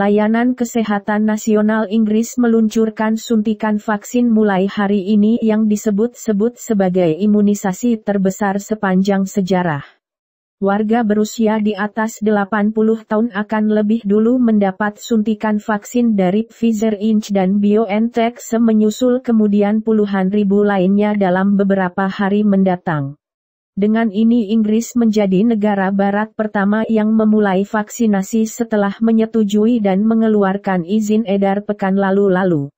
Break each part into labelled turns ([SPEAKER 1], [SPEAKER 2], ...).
[SPEAKER 1] Layanan Kesehatan Nasional Inggris meluncurkan suntikan vaksin mulai hari ini yang disebut-sebut sebagai imunisasi terbesar sepanjang sejarah. Warga berusia di atas 80 tahun akan lebih dulu mendapat suntikan vaksin dari Pfizer Inc dan BioNTech semenyusul kemudian puluhan ribu lainnya dalam beberapa hari mendatang. Dengan ini Inggris menjadi negara barat pertama yang memulai vaksinasi setelah menyetujui dan mengeluarkan izin edar pekan lalu-lalu.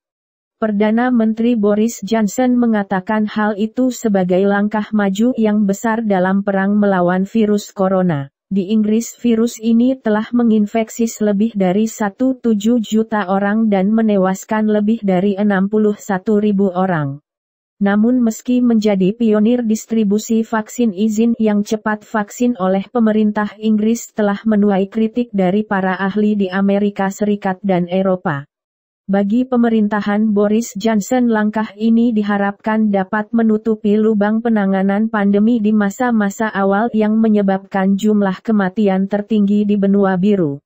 [SPEAKER 1] Perdana Menteri Boris Johnson mengatakan hal itu sebagai langkah maju yang besar dalam perang melawan virus corona. Di Inggris virus ini telah menginfeksi lebih dari 1,7 juta orang dan menewaskan lebih dari 61 ribu orang. Namun meski menjadi pionir distribusi vaksin izin yang cepat vaksin oleh pemerintah Inggris telah menuai kritik dari para ahli di Amerika Serikat dan Eropa. Bagi pemerintahan Boris Johnson langkah ini diharapkan dapat menutupi lubang penanganan pandemi di masa-masa awal yang menyebabkan jumlah kematian tertinggi di benua biru.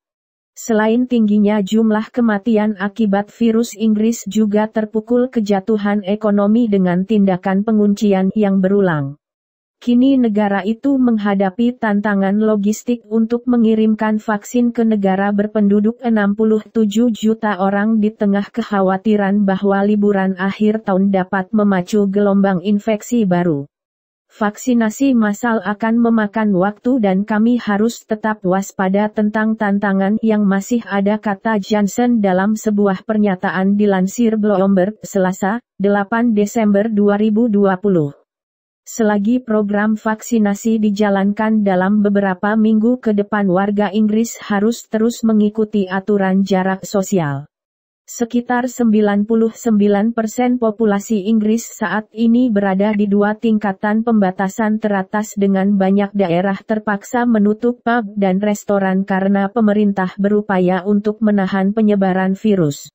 [SPEAKER 1] Selain tingginya jumlah kematian akibat virus Inggris juga terpukul kejatuhan ekonomi dengan tindakan penguncian yang berulang. Kini negara itu menghadapi tantangan logistik untuk mengirimkan vaksin ke negara berpenduduk 67 juta orang di tengah kekhawatiran bahwa liburan akhir tahun dapat memacu gelombang infeksi baru. Vaksinasi massal akan memakan waktu dan kami harus tetap waspada tentang tantangan yang masih ada kata Johnson dalam sebuah pernyataan dilansir Bloomberg, Selasa, 8 Desember 2020. Selagi program vaksinasi dijalankan dalam beberapa minggu ke depan warga Inggris harus terus mengikuti aturan jarak sosial. Sekitar 99% populasi Inggris saat ini berada di dua tingkatan pembatasan teratas dengan banyak daerah terpaksa menutup pub dan restoran karena pemerintah berupaya untuk menahan penyebaran virus.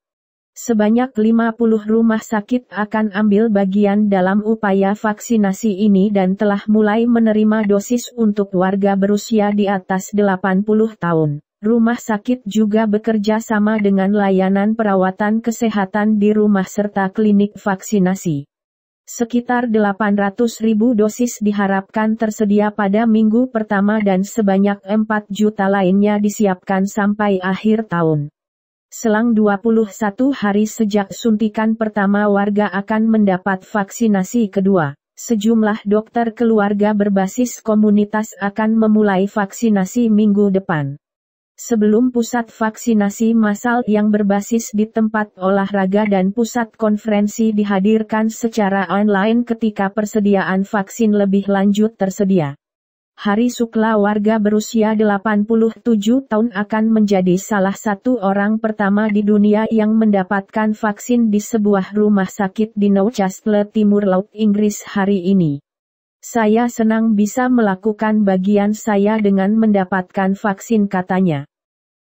[SPEAKER 1] Sebanyak 50 rumah sakit akan ambil bagian dalam upaya vaksinasi ini dan telah mulai menerima dosis untuk warga berusia di atas 80 tahun. Rumah sakit juga bekerja sama dengan layanan perawatan kesehatan di rumah serta klinik vaksinasi. Sekitar 800 ribu dosis diharapkan tersedia pada minggu pertama dan sebanyak 4 juta lainnya disiapkan sampai akhir tahun. Selang 21 hari sejak suntikan pertama warga akan mendapat vaksinasi kedua. Sejumlah dokter keluarga berbasis komunitas akan memulai vaksinasi minggu depan sebelum pusat vaksinasi massal yang berbasis di tempat olahraga dan pusat konferensi dihadirkan secara online ketika persediaan vaksin lebih lanjut tersedia. Hari Sukla warga berusia 87 tahun akan menjadi salah satu orang pertama di dunia yang mendapatkan vaksin di sebuah rumah sakit di Newcastle Timur Laut Inggris hari ini. Saya senang bisa melakukan bagian saya dengan mendapatkan vaksin katanya.